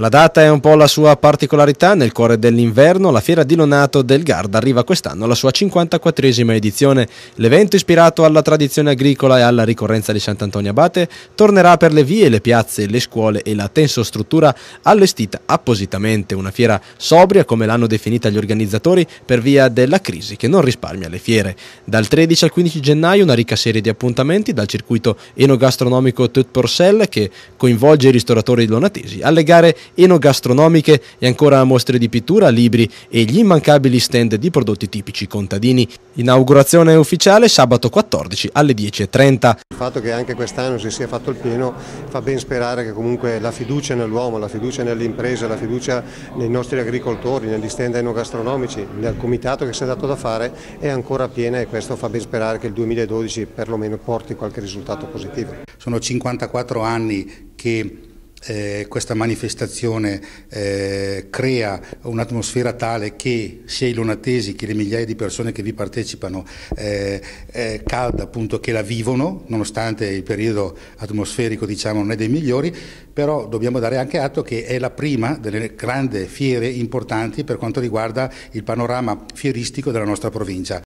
La data è un po' la sua particolarità, nel cuore dell'inverno la Fiera di Lonato del Garda arriva quest'anno alla sua 54esima edizione. L'evento ispirato alla tradizione agricola e alla ricorrenza di Sant'Antonio Abate tornerà per le vie, le piazze, le scuole e la tensostruttura allestita appositamente, una fiera sobria come l'hanno definita gli organizzatori per via della crisi che non risparmia le fiere. Dal 13 al 15 gennaio una ricca serie di appuntamenti dal circuito enogastronomico Tut Porcel che coinvolge i ristoratori lonatesi alle gare enogastronomiche e ancora mostre di pittura, libri e gli immancabili stand di prodotti tipici contadini. Inaugurazione ufficiale sabato 14 alle 10.30. Il fatto che anche quest'anno si sia fatto il pieno fa ben sperare che comunque la fiducia nell'uomo, la fiducia nell'impresa, la fiducia nei nostri agricoltori, negli stand enogastronomici, nel comitato che si è dato da fare è ancora piena e questo fa ben sperare che il 2012 perlomeno porti qualche risultato positivo. Sono 54 anni che eh, questa manifestazione eh, crea un'atmosfera tale che sia i lonatesi che le migliaia di persone che vi partecipano eh, eh, calda appunto che la vivono nonostante il periodo atmosferico diciamo non è dei migliori però dobbiamo dare anche atto che è la prima delle grandi fiere importanti per quanto riguarda il panorama fieristico della nostra provincia.